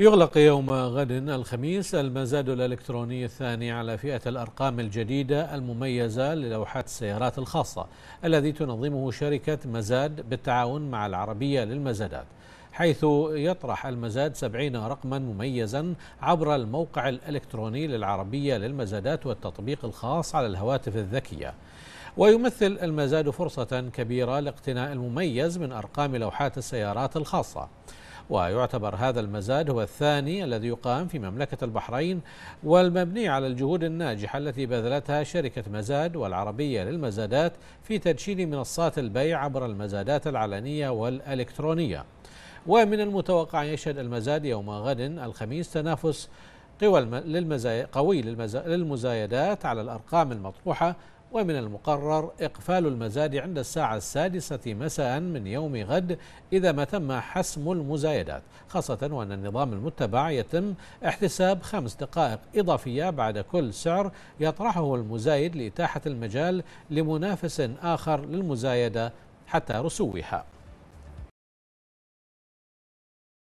يغلق يوم غد الخميس المزاد الإلكتروني الثاني على فئة الأرقام الجديدة المميزة للوحات السيارات الخاصة الذي تنظمه شركة مزاد بالتعاون مع العربية للمزادات حيث يطرح المزاد سبعين رقما مميزا عبر الموقع الإلكتروني للعربية للمزادات والتطبيق الخاص على الهواتف الذكية ويمثل المزاد فرصة كبيرة لاقتناء المميز من أرقام لوحات السيارات الخاصة ويعتبر هذا المزاد هو الثاني الذي يقام في مملكة البحرين والمبني على الجهود الناجحة التي بذلتها شركة مزاد والعربية للمزادات في تدشين منصات البيع عبر المزادات العلنية والإلكترونية ومن المتوقع يشهد المزاد يوم غد الخميس تنافس قوي للمزايدات على الأرقام المطروحة ومن المقرر إقفال المزاد عند الساعة السادسة مساء من يوم غد إذا ما تم حسم المزايدات خاصة وأن النظام المتبع يتم احتساب خمس دقائق إضافية بعد كل سعر يطرحه المزايد لإتاحة المجال لمنافس آخر للمزايدة حتى رسوها